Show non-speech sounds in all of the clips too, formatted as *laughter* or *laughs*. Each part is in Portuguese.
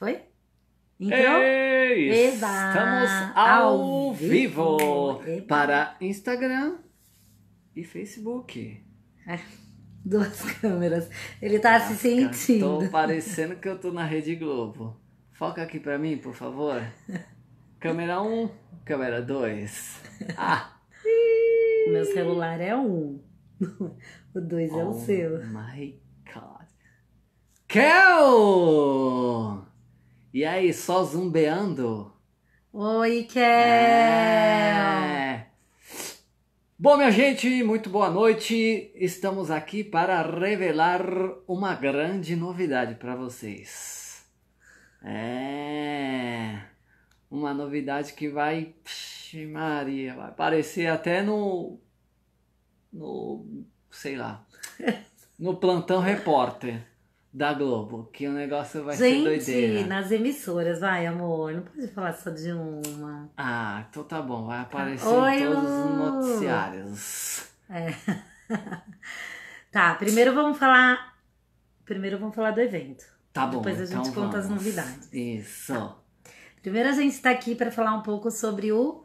Foi? Entrou? É estamos ao, ao vivo, vivo, para Instagram e Facebook. É, duas *laughs* câmeras. Ele tá Caraca, se sentindo. Tô parecendo que eu tô na Rede Globo. Foca aqui para mim, por favor. *laughs* Câmera 1, um, câmera 2. *laughs* Ah! Meu celular é um. O 2 oh é o oh seu. My God. Kel! E aí, só zumbeando? Oi, Kel! É... Bom, minha gente, muito boa noite. Estamos aqui para revelar uma grande novidade para vocês. É. Uma novidade que vai. Psh, Maria, vai aparecer até no. No. Sei lá. *laughs* No Plantão Repórter da Globo, que o negócio vai Gente, ser doideira. Gente, nas emissoras, vai, amor. Não pode falar só de uma. Ah, então tá bom. Vai aparecer Oi, em todos Lu. os noticiários. É. *laughs* tá, primeiro vamos falar... Primeiro vamos falar do evento. Tá bom, Depois a então gente então conta vamos. as novidades. Isso. Tá. Primeiro a gente está aqui para falar um pouco sobre o...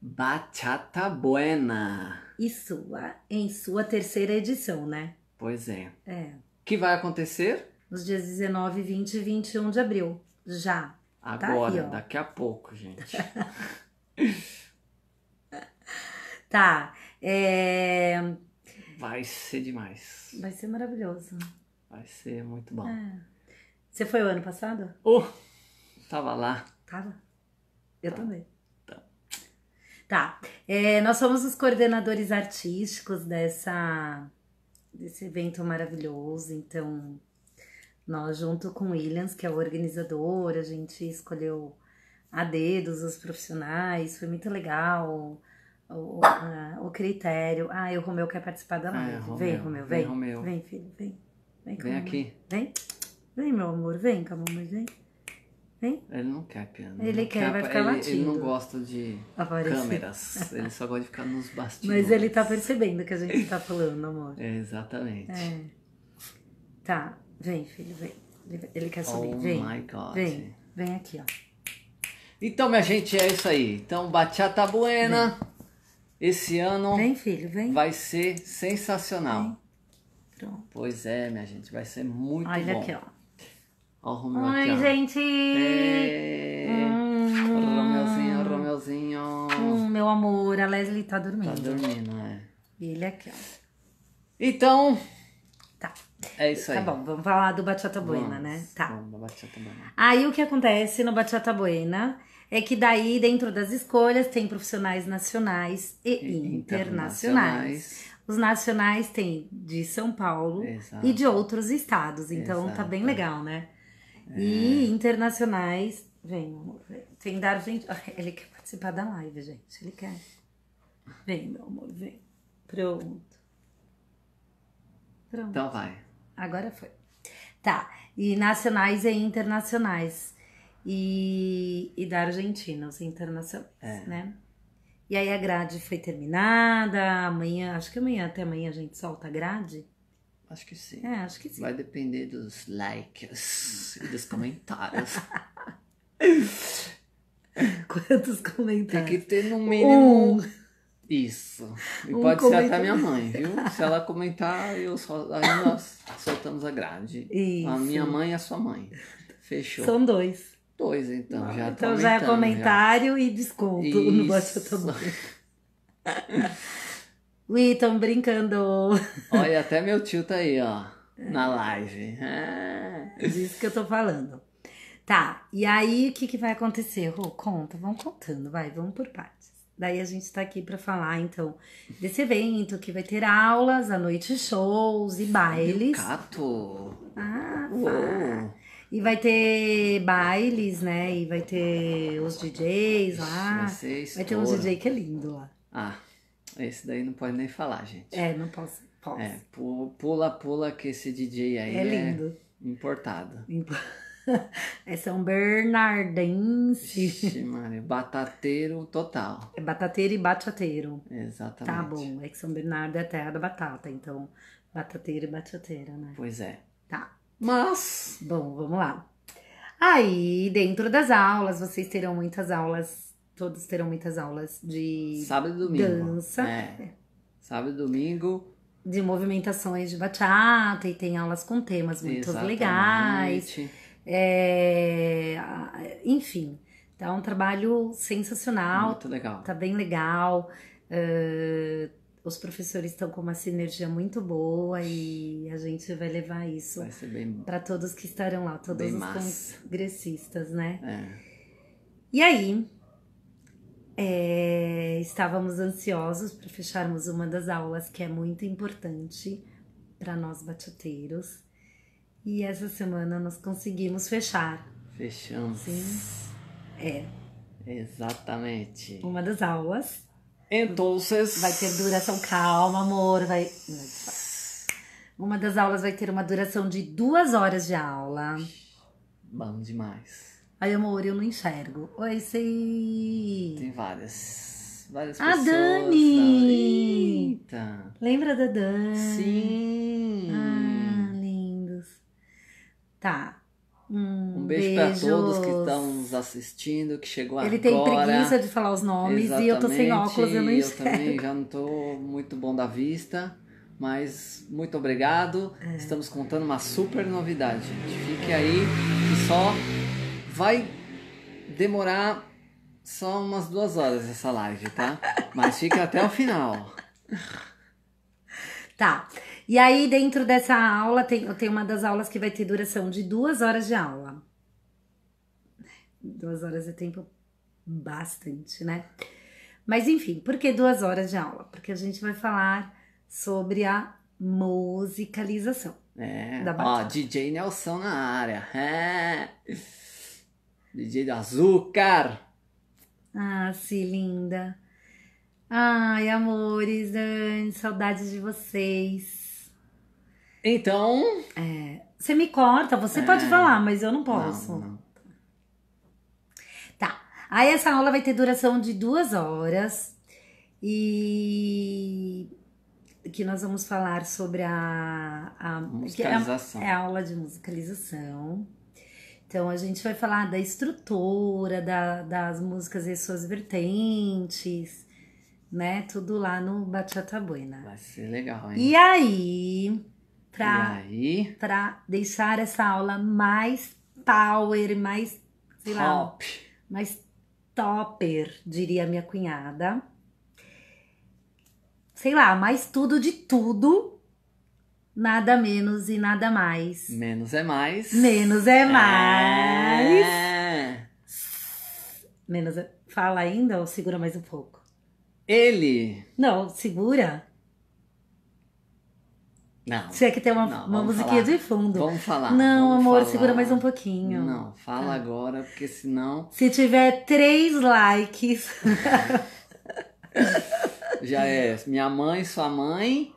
Bachata Buena. Isso, em sua terceira edição, né? Pois é. É. Que vai acontecer? Nos dias 19, 20 e 21 de abril. Já. Tá Agora, tá aí, daqui a pouco, gente. *laughs* tá. É... Vai ser demais. Vai ser maravilhoso. Vai ser muito bom. É. Você foi o ano passado? Oh, tava lá. Tava. Eu tá. também. Tá. tá. É, nós somos os coordenadores artísticos dessa desse evento maravilhoso. Então, nós, junto com o Williams, que é o organizador, a gente escolheu a dedos os profissionais, foi muito legal. O, o critério. Ah, e o Romeu quer participar da ah, é, live. Ah, Romeu, vem, Romeu, vem. Vem, Romeu. vem filho, vem. Vem, vem aqui. Vem. Vem, meu amor, vem, Camomã, vem. Hein? Ele não quer piano. Ele quer, quer vai ficar ele, latindo. Ele não gosta de Aparecer. câmeras. *laughs* ele só gosta de ficar nos bastidores. Mas ele tá percebendo que a gente tá falando, amor. *laughs* É, exatamente. É. Tá, vem, filho, vem. Ele quer subir. Oh vem. my God. Vem, vem aqui, ó. Então, minha gente, é isso aí. Então, Bachata Buena. Vem. Esse ano. Vem, filho, vem. Vai ser sensacional. Vem. Pronto. Pois é, minha gente, vai ser muito Olha bom. Olha aqui, ó. Ó oh, Romeu aqui, gente! É... Hum. Romeuzinho, Romeuzinho. Hum, meu amor, a Leslie tá dormindo. Tá dormindo, é. E ele aqui, ó. Então... Tá. É isso tá aí. Tá bom, vamos falar do Bachata Buena, vamos, né? Tá. Vamos, Bachata Buena. Aí o que acontece no Bachata Buena é que daí, dentro das escolhas, tem profissionais nacionais e, e internacionais. internacionais. Os nacionais têm de São Paulo Exato. e de outros estados, então Exato. tá bem legal, né? É. E internacionais. Vem, amor. Vem. Tem da Argentina. Ele quer participar da live, gente. Ele quer. Vem, meu amor, vem. Pronto. Pronto. Então vai. Agora foi. Tá. E nacionais e internacionais. E, e da Argentina, os internacionais, é. né? E aí a grade foi terminada. Amanhã, acho que amanhã até amanhã a gente solta a grade. Acho que sim. É, acho que sim. Vai depender dos likes e dos comentários. *laughs* Quantos comentários? Tem que ter no mínimo. Um. Isso. E um pode comentário. ser até minha mãe, viu? Se ela comentar, eu só, aí nós soltamos a grade. Isso. A minha mãe e a sua mãe. Fechou. São dois. Dois, então. Não, já então já é comentário já. e desconto Isso. no Baixa Tamanho. *laughs* Ui, tão brincando. Olha, até meu tio tá aí, ó, é. na live. É. é. Disso que eu tô falando. Tá, e aí o que, que vai acontecer? oh, conta, vamos contando, vai, vamos por partes. Daí a gente tá aqui para falar, então, desse evento que vai ter aulas, à noite shows e bailes. Cato! Ah, Uou. E vai ter bailes, né? E vai ter os DJs lá. Vai, ser vai ter um DJ que é lindo lá. Ah. Esse daí não pode nem falar, gente. É, não posso. posso. É, pula, pula que esse DJ aí é, é, lindo. importado. Imp... *laughs* É São Bernardense. Ixi, Maria. Batateiro total. É batateiro e bachateiro. Tá Exatamente. Tá bom. É que São Bernardo é a terra da batata, então batateiro e bachateira, né? Pois é. Tá. Mas. Bom, vamos lá. Aí, dentro das aulas, vocês terão muitas aulas Todos terão muitas aulas de sábado e domingo. dança. É. Sábado e domingo. De movimentações de bachata e tem aulas com temas muito Exatamente. legais. É, enfim, tá um trabalho sensacional. Muito legal. Tá bem legal. Uh, os professores estão com uma sinergia muito boa e a gente vai levar isso para todos que estarão lá, todos os massa. congressistas, né? É. E aí, é, estávamos ansiosos para fecharmos uma das aulas que é muito importante para nós bachateiros. E essa semana nós conseguimos fechar. Fechamos. Sim. É. Exatamente. Uma das aulas. Então, vai ter duração calma, amor, vai Uma das aulas vai ter uma duração de duas horas de aula. Bom demais. Aí, amor, eu não enxergo. Oi, sei. Tem várias. Várias a pessoas. A Dani! Eita. Lembra da Dani? Sim! Ah, lindos. Tá. Um, um beijo para todos que estão nos assistindo, que chegou Ele agora. Ele tem preguiça de falar os nomes Exatamente. e eu tô sem óculos, eu não enxergo. Eu também já não tô muito bom da vista, mas muito obrigado. É. Estamos contando uma super novidade, gente. Fique aí e só Vai demorar só umas duas horas essa live, tá? Mas fica até o final. Tá. E aí, dentro dessa aula, tem, tem uma das aulas que vai ter duração de duas horas de aula. Duas horas é tempo bastante, né? Mas enfim, por que duas horas de aula? Porque a gente vai falar sobre a musicalização. É, da ó, DJ Nelson na área. É. DJ do Açúcar. Ah, sim, linda. Ai, amores, Dani, saudades de vocês. Então. É, você me corta, você é... pode falar, mas eu não posso. Não, não. Tá. Aí essa aula vai ter duração de duas horas. E que nós vamos falar sobre a, a musicalização. É a, é a aula de musicalização. Então a gente vai falar da estrutura, da, das músicas e suas vertentes, né? Tudo lá no Bachata Buena. Vai ser legal, hein? E aí, pra, e aí? pra deixar essa aula mais power, mais, sei Top. lá, mais topper, diria minha cunhada. Sei lá, mais tudo de tudo nada menos e nada mais. Menos é mais. Menos é mais. É. Menos é... Fala ainda ou segura mais um pouco? Ele. Não, segura. Não. Você é que tem uma, não, uma musiquinha falar. de fundo. Vamos falar. Não, vamos amor, falar. segura mais um pouquinho. Não, fala ah. agora, porque senão. Se tiver três likes. *laughs* Já é. Minha mãe, sua mãe.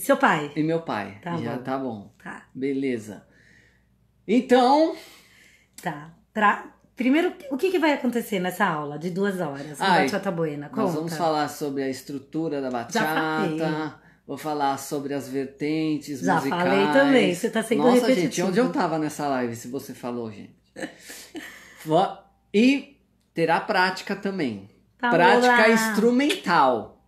E seu pai? E meu pai. Tá Já bom. tá bom. Tá. Beleza. Então. Tá. Pra... Primeiro, o que, que vai acontecer nessa aula de duas horas na Ai, Bachata Buena? Conta. Nós vamos falar sobre a estrutura da bachata. Vou falar sobre as vertentes Já musicais. Já falei também, você tá sendo Nossa, repetitivo. gente, onde eu tava nessa live, se você falou, gente? e terá prática também. Tá prática instrumental.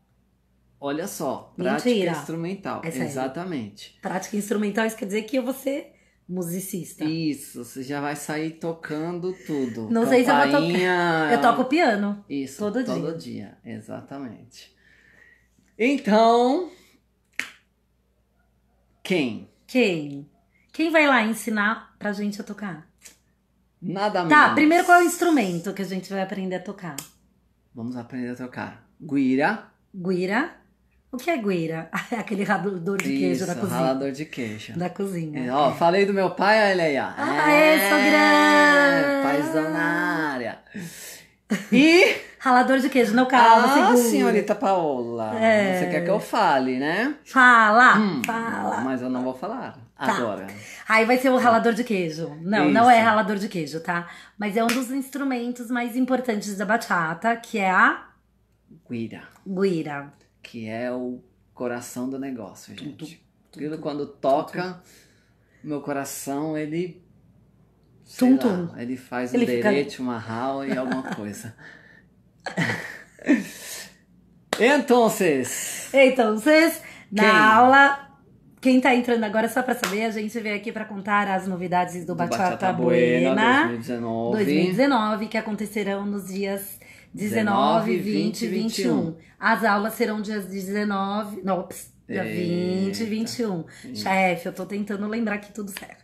Olha só, prática Mentira. instrumental. É Exatamente. Prática instrumental, isso quer dizer que eu vou ser musicista. Isso, você já vai sair tocando tudo. Não Campainha... sei se eu vou tocar. Eu toco piano. Isso, todo, todo dia. Todo dia, exatamente. Então, quem? Quem? Quem vai lá ensinar pra gente a tocar? Nada mais. Tá, primeiro qual é o instrumento que a gente vai aprender a tocar? Vamos aprender a tocar. Guira. Guira. O que é guira? *laughs* aquele ralador de queijo Isso, na cozinha. ralador de queijo. Da cozinha. É, ó, falei do meu pai, olha aí, ó. Ah, é, é sogrão! Paizão na área. *laughs* E... ralador de queijo, não carro. Ah, senhorita Paola. É. Você quer que eu fale, né? Fala, hum, fala. Mas eu não vou falar. Tá. Agora. Aí vai ser o tá. ralador de queijo. Não, Isso. não é ralador de queijo, tá? Mas é um dos instrumentos mais importantes da bachata, que é a... Guira. Guira que é o coração do negócio, gente. Tum, tum, tum, quando toca, meu coração, ele. Tum, lá, Ele faz ele um fica... uma rala e alguma coisa. *laughs* então, vocês. Então, vocês, na aula. Quem está entrando agora, só para saber, a gente veio aqui para contar as novidades do, do Bachata, Bachata Buena 2019. 2019, que acontecerão nos dias 19, 20 e 21. As aulas serão dias 19. Não, ps, dia 20 e 21. Eita. Chefe, eu tô tentando lembrar que tudo certo.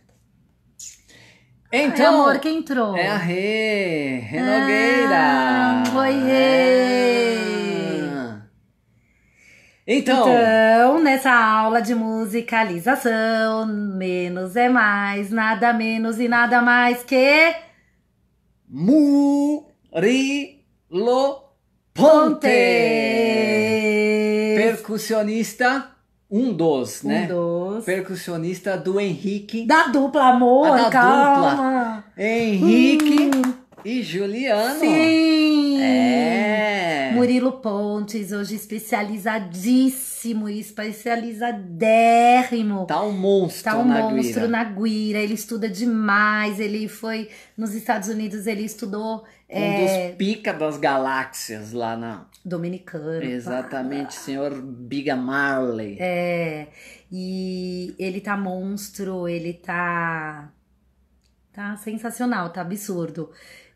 Então. Ai, amor, quem entrou? É a Rê, Renogueira. ah, Oi, Rê. Ah. Então, então, nessa aula de musicalização, menos é mais, nada menos e nada mais que. Mu. Lo Ponte. Percussionista, um dos, né? Um dos. Percussionista do Henrique. Da dupla, amor, ah, da calma. Dupla. Henrique hum. e Juliano. Sim. É. É. Murilo Pontes, hoje especializadíssimo, especializadérrimo. Tá um monstro, Tá um na monstro Guira. na Guira. Ele estuda demais. Ele foi nos Estados Unidos, ele estudou. Um é... dos pica das galáxias lá na. Dominicano. Exatamente, pá. senhor Biga Marley. É. E ele tá monstro, ele tá. Tá sensacional, tá absurdo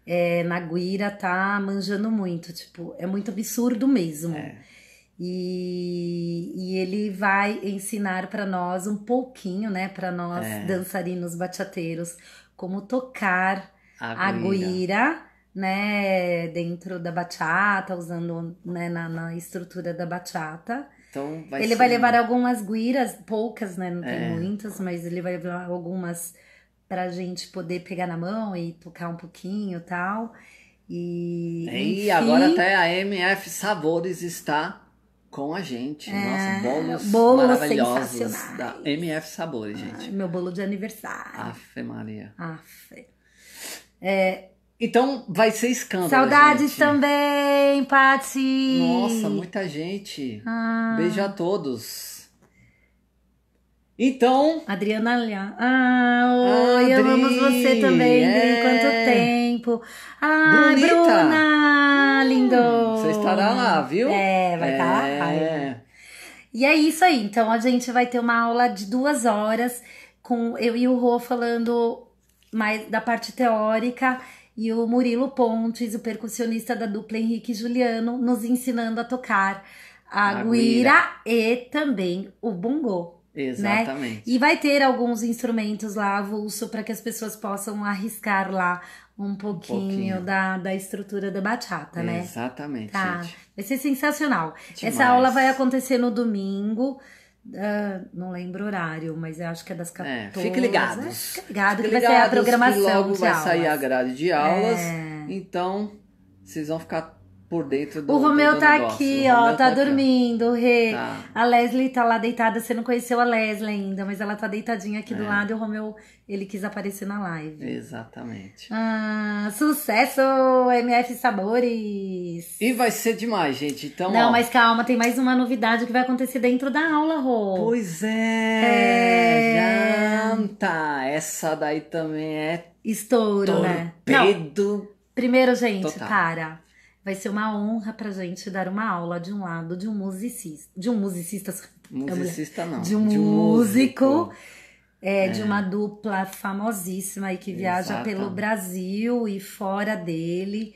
é, guira tá manjando muito, tipo, é muito absurdo mesmo. É. E, e, ele vai ensinar para nós um pouquinho, né, para nós é. dançarinos bachateiros, como tocar a guira, né, dentro da bachata, usando né, na, na estrutura da bachata. Então vai ele ser... vai levar algumas guiras, poucas, né, não tem é. muitas, mas ele vai levar algumas para a gente poder pegar na mão e tocar um pouquinho tal. E, e enfim... agora até a MF Sabores está com a gente. É, Nossa, bolos, bolo maravilhosos da MF Sabores, gente. Ai, meu bolo de aniversário. Afe Maria. Afe. É, então vai ser escândalo. Saudades gente. também, Pati. Nossa, muita gente. Ah. Beijo a todos. Então. Adriana Lia. Ah, oi, Adri, amamos você também, é... Quanto tempo. Ah, Bruna, hum, lindo. Você estará lá, viu? É, vai estar é... tá lá. E é isso aí. Então, a gente vai ter uma aula de duas horas com eu e o Rô falando mais da parte teórica e o Murilo Pontes, o percussionista da dupla Henrique Juliano, nos ensinando a tocar a, a guira e também o bongô. Né? Exatamente. Né? E vai ter alguns instrumentos lá avulso para que as pessoas possam arriscar lá um pouquinho, um pouquinho, Da, da estrutura da bachata, né? Exatamente. Tá. Gente. Vai ser sensacional. Demais. Essa aula vai acontecer no domingo. Uh, não lembro o horário, mas eu acho que é das 14. É, fique né? ligado. Fique ligado fique que vai ser a programação. Que logo vai aulas. sair a grade de é. aulas. É... Então, vocês vão ficar por dentro do O Romeu do tá negócio. aqui, ó, tá, tá aqui. dormindo, Rê. Tá. A Leslie tá lá deitada, você não conheceu a Leslie ainda, mas ela tá deitadinha aqui é. do lado e o Romeu, ele quis aparecer na live. Exatamente. Ah, sucesso, MF Sabores! E vai ser demais, gente, então... Não, ó... mas calma, tem mais uma novidade que vai acontecer dentro da aula, Rô. Pois é, é... janta! Essa daí também é... Estouro, torpedo. né? Não. Primeiro, gente, Total. para Vai ser uma honra pra gente dar uma aula de um lado de um musicista. De um musicista. *laughs* É musicista não. De um, de um músico. músico. É, é. De uma dupla famosíssima e que viaja Exatamente. pelo Brasil e fora dele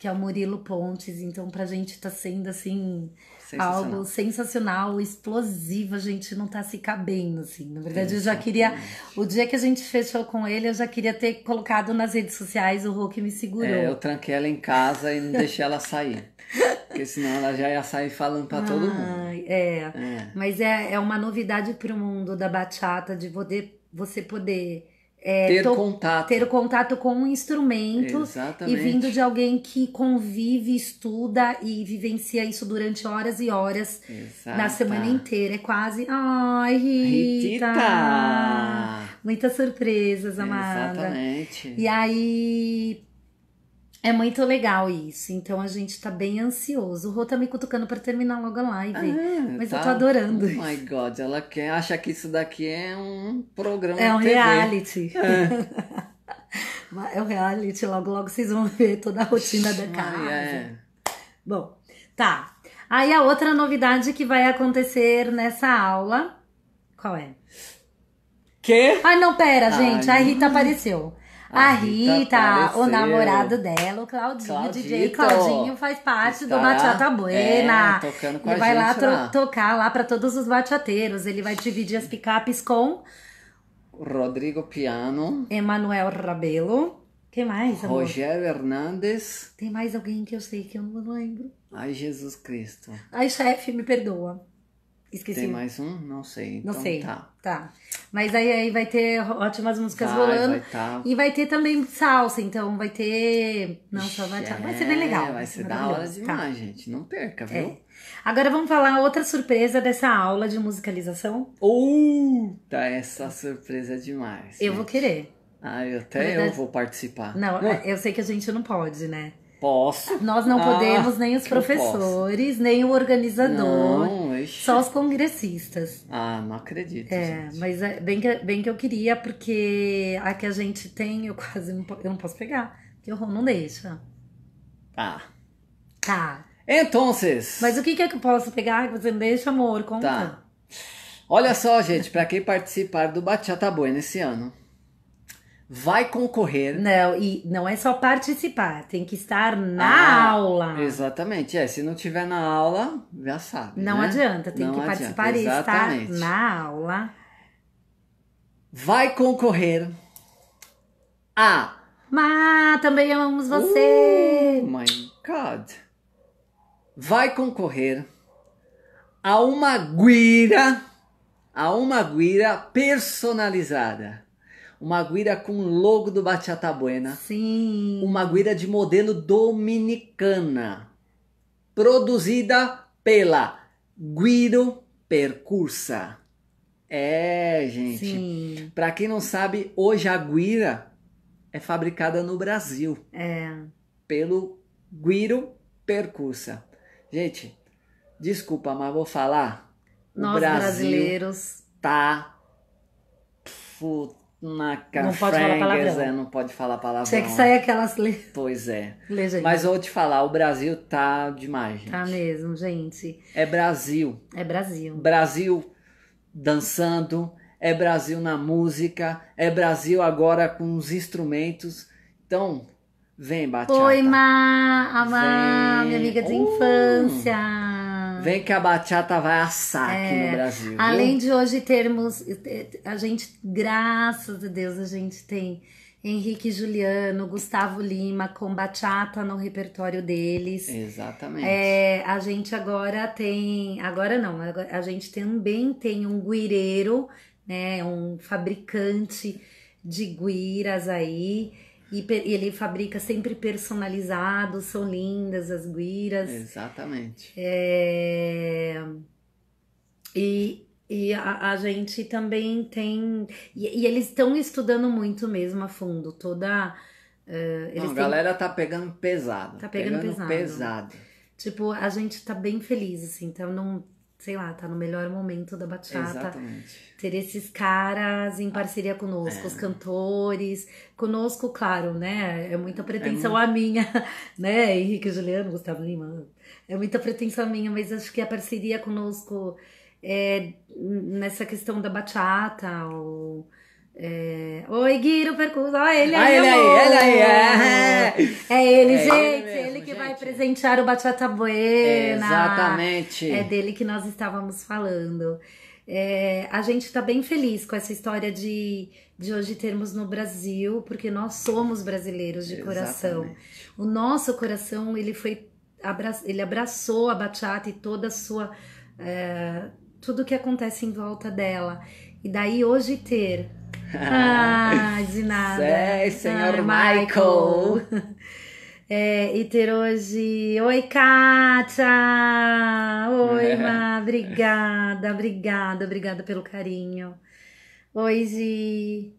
que é o Murilo Pontes. Então, pra gente tá sendo assim. Sensacional. Algo sensacional, explosivo, a gente não tá se cabendo, assim. Na verdade, eu já queria. O dia que a gente fechou com ele, eu já queria ter colocado nas redes sociais o Hulk me segurou. É, eu tranquei ela em casa e não deixei ela sair. Porque senão ela já ia sair falando para ah, todo mundo. É. é. Mas é, é uma novidade pro mundo da bachata, de poder, você poder é, ter tô, contato. Ter o contato com um instrumento. Exatamente. E vindo de alguém que convive, estuda e vivencia isso durante horas e horas Exata. na semana inteira. É quase. Ai, Rita! Ritita. Muitas surpresas, amada. Exatamente. E aí é muito legal isso. Então a gente tá bem ansioso. O Rô tá me cutucando pra terminar logo a live. Ah, mas tá. eu tô adorando. Oh my God, ela quer, acha que isso daqui é um programa. É um TV. reality. É. *laughs* é um reality, logo, logo vocês vão ver toda a rotina da casa. Ah, é. Bom, tá. Aí a outra novidade que vai acontecer nessa aula. Qual é? Que? Ai, não, pera, gente. Ai, a Rita apareceu. A, a Rita, Rita o namorado dela, o Claudinho, Claudito. DJ Claudinho faz parte Está, do Bachata Buena. É, tocando com ele vai lá, lá, tocar lá para todos os bachateiros. Ele vai dividir as picapes com Rodrigo Piano, Emanuel Rabelo. Quem mais? Amor? Rogério Hernandes. Tem mais alguém que eu sei que eu não lembro. Ai, Jesus Cristo. Ai, chefe, me perdoa. Esqueci. Tem mais um? Não sei. Então, não sei. Tá. tá. Mas aí, aí vai ter ótimas músicas vai, rolando. Vai tá. E vai ter também salsa, então vai ter. Não, só vai, ter. Tá, vai é, ser bem legal. Vai ser da hora tá. demais, tá. gente. Não perca, é. viu? É. Agora vamos falar outra surpresa dessa aula de musicalização. Uh, tá essa surpresa demais. Eu gente. vou querer. Ah, eu até verdade, eu vou participar. Não, é, eu sei que a gente não pode, né? Posso. Nós não ah, podemos, nem os professores, nem o organizador. Não, só os congressistas. Ah, não acredito. É, gente. mas é bem que, bem que eu queria, porque a que a gente tem, eu quase não, eu não posso pegar. Porque o Ron não deixa. Tá. Tá. Então. Mas o que, que é que eu posso pegar que você não deixa, amor? Conta. Tá. Olha só, gente, para quem participar do Bachata Bueno nesse ano, vai concorrer. Não, e não é só participar, tem que estar na ah, aula. Exatamente, é. Se não tiver na aula, já sabe. Não né? adianta, tem não que participar e estar na aula. Vai concorrer a. Ma, também amamos você! Oh my God! Vai concorrer a uma guira, a uma guira personalizada. Uma guira com logo do Bachata Buena. Sim. Uma guira de modelo dominicana. Produzida pela Guido Percursa. É, gente. Sim. Pra quem não sabe, hoje a guira é fabricada no Brasil. É. Pelo Guiro Percursa. Gente, desculpa, mas vou falar. Nós o Brasil brasileiros tá puta na cafrengas, não pode falar palavrão. É, não pode falar palavrão. Tinha que sair aquelas le... Pois é. Legenda. Mas vou te falar, o Brasil tá demais, gente. Tá mesmo, gente. É Brasil. É Brasil. Brasil dançando, é Brasil na música, é Brasil agora com os instrumentos. Então, vem, Bachata. Oi, Ma, Amá, minha amiga de uh. infância. Vem que a bachata vai assar é, aqui no é, Brasil. Além viu? de hoje termos, eh, eh, a gente, graças a Deus, a gente tem Henrique Juliano, Gustavo Lima com bachata no repertório deles. Exatamente. É, a gente agora tem, agora não, a gente também tem um guireiro, né, um fabricante de guiras aí. E ele fabrica sempre personalizado são lindas as guiras. Exatamente. É... E, e a, a, gente também tem. E, e eles estão estudando muito mesmo a fundo, toda. Uh, Não, a têm... galera tá pegando pesado. Tá pegando, pegando pesado. pesado. Tipo, a gente tá bem feliz, assim, então não sei lá, tá no melhor momento da bachata. Exatamente. Ter esses caras em parceria conosco, é. os cantores, conosco, claro, né? É muita é pretensão é muito... a minha, *laughs* né? Henrique Juliano, Gustavo Lima. É muita pretensão a minha, mas acho que a parceria conosco é nessa questão da bachata, ou é... Oi, Guiro Percusa. Ah, Olha ah, ele aí, Olha ele aí, ele aí. É, é ele, é gente. Ele, mesmo, ele que gente. vai presentear o Bachata Buena. Exatamente. É dele que nós estávamos falando. É, a gente está bem feliz com essa história de, de hoje termos no Brasil, porque nós somos brasileiros de coração. Exatamente. O nosso coração, ele foi... ele abraçou a Bachata e toda a sua... É, tudo que acontece em volta dela. E daí hoje ter ah, de *laughs* nada. É, senhor Michael. Michael. *laughs* É, e ter hoje. Oi, Kátia! Oi, é. Ma, obrigada, obrigada, obrigada pelo carinho. Oi, Gi.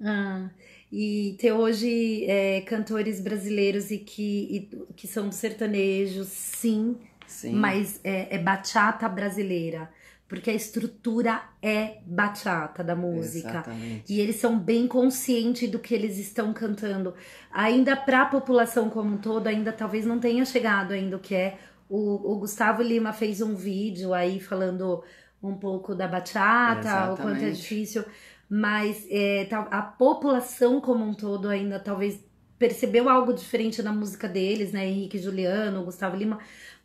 Ah, e ter hoje é, cantores brasileiros e que, e, que são sertanejos, sim, sim. mas é, é bachata brasileira porque a estrutura é bachata da música. Exatamente. E eles são bem conscientes do que eles estão cantando. Ainda para a população como um todo, ainda talvez não tenha chegado ainda o que é. O, o Gustavo Lima fez um vídeo aí falando um pouco da bachata, Exatamente. o quanto é difícil. Mas é, a população como um todo ainda talvez percebeu algo diferente na música deles, né? Henrique Juliano, Gustavo Lima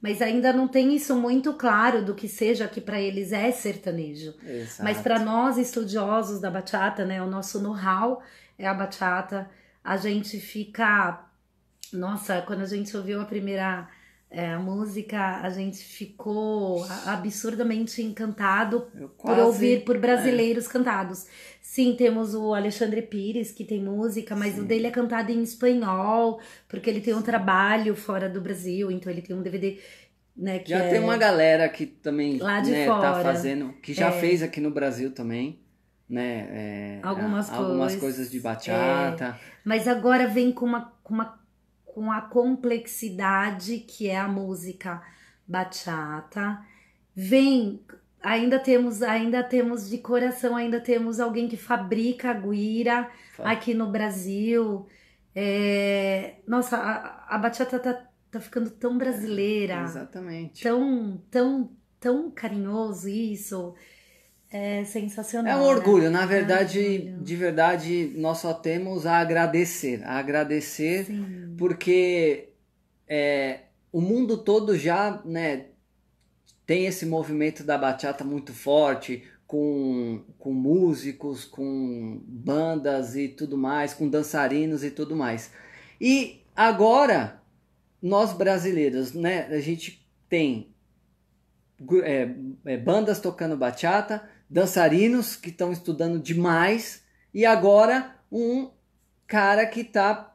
mas ainda não tem isso muito claro do que seja que para eles é sertanejo. Exato. Mas para nós estudiosos da bachata, né, o nosso know-how é a bachata. A gente fica, nossa, quando a gente ouviu a primeira é, a música, a gente ficou absurdamente encantado quase... por ouvir por é. brasileiros é. cantados. Sim, temos o Alexandre Pires, que tem música, mas Sim. o dele é cantado em espanhol, porque ele tem um trabalho fora do Brasil, então ele tem um DVD. Né, já é... tem uma galera que também lá de né, tá fora. tá fazendo, que já é. fez aqui no Brasil também né? É, algumas, a, coisas, algumas coisas de bachata. É, mas agora vem com uma, com uma com a complexidade que é a música bachata. Vem, ainda temos, ainda temos de coração, ainda temos alguém que fabrica a guira Fala. aqui no Brasil. É, nossa, a, a bachata tá, tá ficando tão brasileira. É, exatamente. Tão, tão, tão carinhoso isso. É sensacional. É um né? orgulho, né? na verdade, é um orgulho. de verdade, nós só temos a agradecer, a agradecer Sim. Porque é, o mundo todo já né, tem esse movimento da bachata muito forte, com, com músicos, com bandas e tudo mais, com dançarinos e tudo mais. E agora, nós brasileiros, né, a gente tem é, é, bandas tocando bachata, dançarinos que estão estudando demais, e agora um cara que está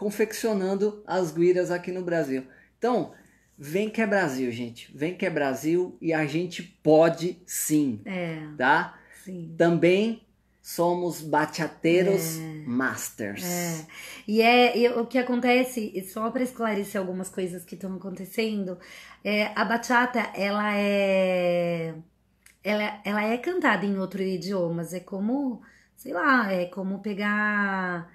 confeccionando as guiras aqui no Brasil. Então, vem que é Brasil, gente. Vem que é Brasil e a gente pode sim. É. Tá? Sim. Também somos bateateiros é. masters. É. E é e o que acontece, só para esclarecer algumas coisas que estão acontecendo, é, a bachata, ela é ela, ela é cantada em outros idiomas, é como, sei lá, é como pegar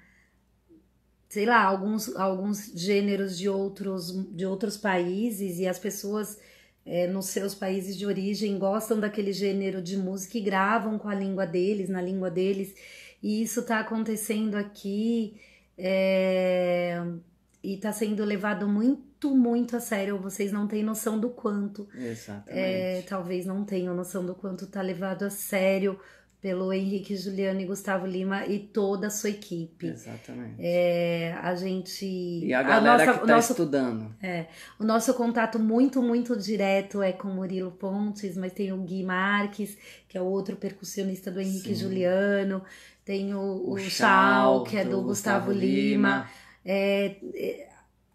sei lá, alguns, alguns gêneros de outros, de outros países e as pessoas é, nos seus países de origem gostam daquele gênero de música e gravam com a língua deles, na língua deles. E isso está acontecendo aqui é, e está sendo levado muito, muito a sério. Vocês não têm noção do quanto. Exatamente. É, talvez não tenham noção do quanto está levado a sério pelo Henrique Juliano e Gustavo Lima e toda a sua equipe. Exatamente. É, a gente. E a galera a nossa, que está estudando. É, o nosso contato muito, muito direto é com Murilo Pontes, mas tem o Gui Marques, que é o outro percussionista do Henrique Sim. Juliano, tem o, o, o que é do Gustavo, Gustavo Lima. Lima. É, é,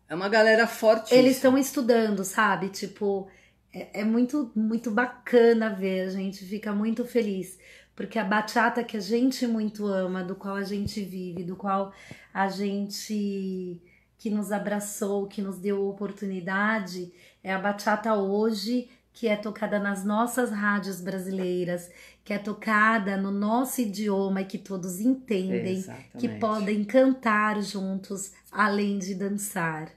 é uma galera forte. Eles estão estudando, sabe? Tipo, é, é muito, muito bacana ver, a gente fica muito feliz porque a bachata que a gente muito ama, do qual a gente vive, do qual a gente que nos abraçou, que nos deu oportunidade, é a bachata hoje que é tocada nas nossas rádios brasileiras, que é tocada no nosso idioma e que todos entendem, Exatamente. que podem cantar juntos além de dançar.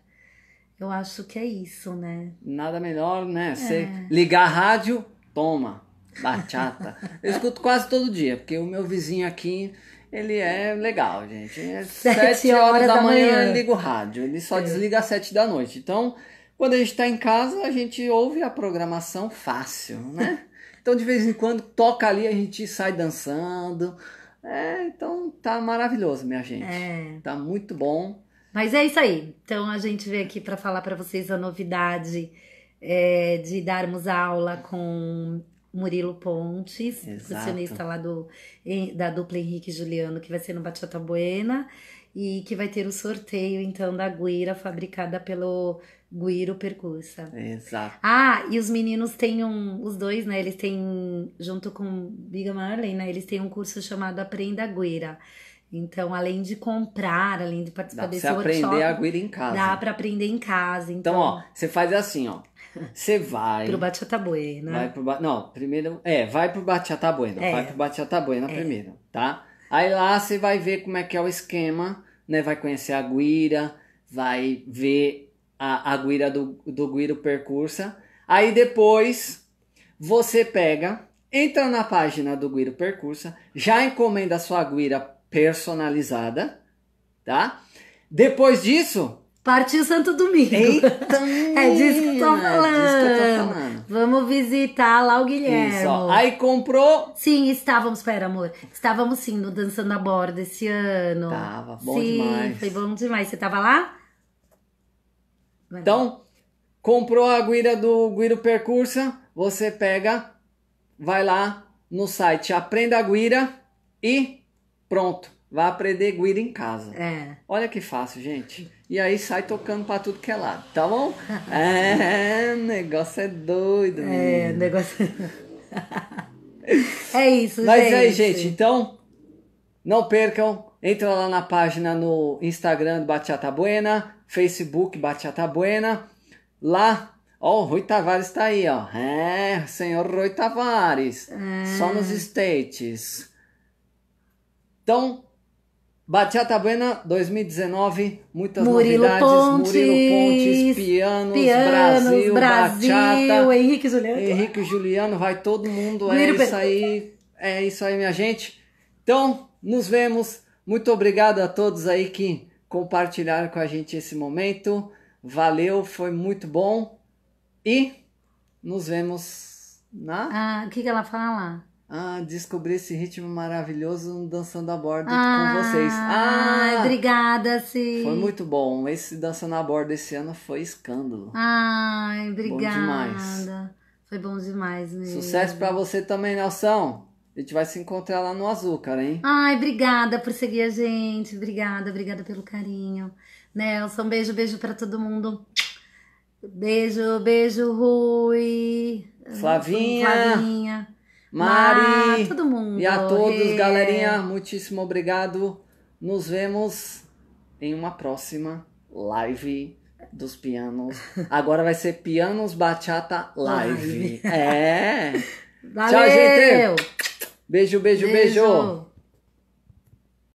Eu acho que é isso, né? Nada melhor, né? Você é. ligar a rádio, toma. Bachata. Eu escuto quase todo dia, porque o meu vizinho aqui, ele é legal, gente. É sete, sete horas, horas da, da manhã, manhã ele liga o rádio. Ele só é. desliga às sete da noite. Então, quando a gente está em casa, a gente ouve a programação fácil, né? *laughs* Então, de vez em quando, toca ali, a gente sai dançando. É, então tá maravilhoso, minha gente. É. Tá muito bom. Mas é isso aí. Então a gente veio aqui para falar para vocês a novidade é, de darmos aula com Murilo Pontes, funcionista lá do, da dupla Henrique Juliano, que vai ser no Bachata Buena, e que vai ter o sorteio, então, da guira fabricada pelo Guiro Percussa. Exato. Ah, e os meninos têm um, os dois, né, eles têm, junto com Biga Marley, né, eles têm um curso chamado Aprenda Guira. Então, além de comprar, além de participar dá desse workshop... Dá pra aprender a guira em casa. Dá pra aprender em casa, então... Então, ó, você faz assim, ó você vai. pro Bachata Buena. Vai pro ba... Não, primeiro. É, vai pro Bachata Buena. É. Vai pro Bachata Buena é. primeiro, tá? Aí lá você vai ver como é que é o esquema, né? Vai conhecer a Guira, vai ver a, a Guira do, do Guiro Percursa. Aí depois você pega, entra na página do Guiro Percursa, já encomenda a sua Guira personalizada, tá? Depois disso, Partiu Santo Domingo. Eita, *laughs* é disso que, eu tô é falando. Vamos visitar lá o Guilherme. Isso, Aí comprou. Sim, estávamos, pera, amor. Estávamos sim no Dançando a Borda esse ano. Tava, bom sim, demais. Foi bom demais. Você tava lá? então, comprou a guira do Guiro Percursa. Você pega, vai lá no site Aprenda a Guira e pronto. Vai aprender guira em casa. É. Olha que fácil, gente. E aí sai tocando para tudo que é lado, tá bom? *laughs* é, o negócio é doido, É, o negócio. é, *laughs* é isso, Mas gente. Mas aí, gente, então, não percam. Entra lá na página no Instagram do Bachata Buena, Facebook Bachata Buena. Lá, ó, o Rui Tavares tá aí, ó. É, senhor Rui Tavares. É. Só nos States. Então, Bachata Buena 2019, muitas Murilo novidades. Pontes, Murilo Pontes, Pianos, Pianos Brasil, Brasil, Bachata. Henrique Juliano. Henrique Juliano, vai todo mundo. É isso Pedro. aí, é isso aí, minha gente. Então, nos vemos. Muito obrigado a todos aí que compartilharam com a gente esse momento. Valeu, foi muito bom. E nos vemos na. Ah, o que, que ela fala? Ah, descobri esse ritmo maravilhoso dançando a bordo ah, com vocês. Ah, obrigada, sim. Foi muito bom. Esse dançando a bordo esse ano foi escândalo. Ai, obrigada. Bom demais. Foi bom demais mesmo. Sucesso para você também, Nelson. A gente vai se encontrar lá no Azul, cara, hein? Ai, obrigada por seguir a gente. Obrigada, obrigada pelo carinho. Nelson, beijo, beijo para todo mundo. Beijo, beijo, Rui. Flavinha. Flavinha. Mari, ah, todo mundo. E a todos, é. galerinha, muitíssimo obrigado. Nos vemos em uma próxima live dos pianos. Agora vai ser Pianos Bachata Live. Live. É. *laughs* Valeu. Tchau, gente. Beijo, beijo, beijo. beijo.